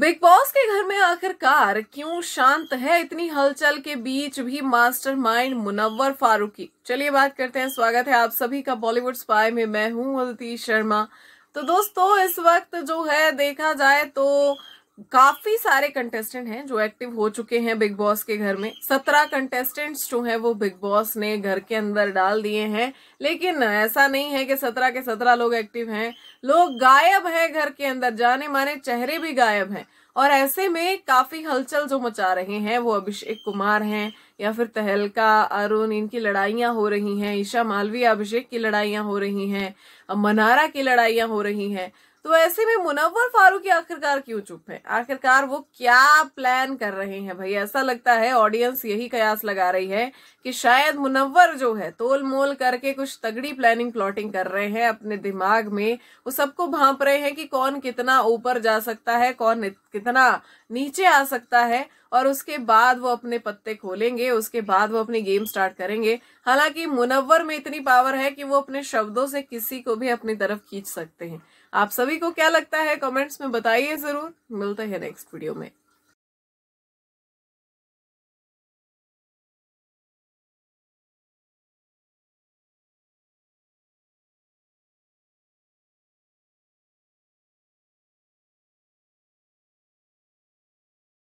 big boss के घर में आखिरकार क्यों शांत है इतनी हलचल के बीच भी मास्टरमाइंड मुनव्वर फारूकी चलिए बात करते हैं स्वागत है आप सभी का बॉलीवुड स्पाई में मैं हूं अलती शर्मा तो दोस्तों इस वक्त जो है देखा जाए तो काफी सारे कंटेस्टेंट हैं जो एक्टिव हो चुके हैं बिग बॉस के घर में सत्रह कंटेस्टेंट्स जो हैं वो बिग बॉस ने घर के अंदर डाल दिए हैं लेकिन ऐसा नहीं है कि सत्रह के सत्रह लोग एक्टिव हैं लोग गायब हैं घर के अंदर जाने माने चेहरे भी गायब हैं और ऐसे में काफी हलचल जो मचा रहे हैं वो अभिषेक कुमार हैं या फिर तहलका अरुण इनकी लड़ाइयां हो रही हैं ईशा मालवीय अभिषेक की लड़ाइयां हो रही हैं मनारा की लड़ाइयां हो रही हैं तो ऐसे में मुनव्वर फारूकी आखिरकार क्यों चुप है आखिरकार वो क्या प्लान कर रहे हैं भाई ऐसा लगता है ऑडियंस यही कयास लगा रही है कि शायद मुनव्वर जो है तोल मोल करके कुछ तगड़ी प्लानिंग प्लॉटिंग कर रहे हैं अपने दिमाग में वो सबको भांप रहे हैं कि कौन कितना ऊपर जा सकता है कौन कितना नीचे आ सकता है और उसके बाद वो अपने पत्ते खोलेंगे उसके बाद वो अपनी गेम स्टार्ट करेंगे हालांकि मुनव्वर में इतनी पावर है कि वो अपने शब्दों से किसी को भी अपनी तरफ खींच सकते हैं आप सभी को क्या लगता है कमेंट्स में बताइए जरूर मिलते हैं नेक्स्ट वीडियो में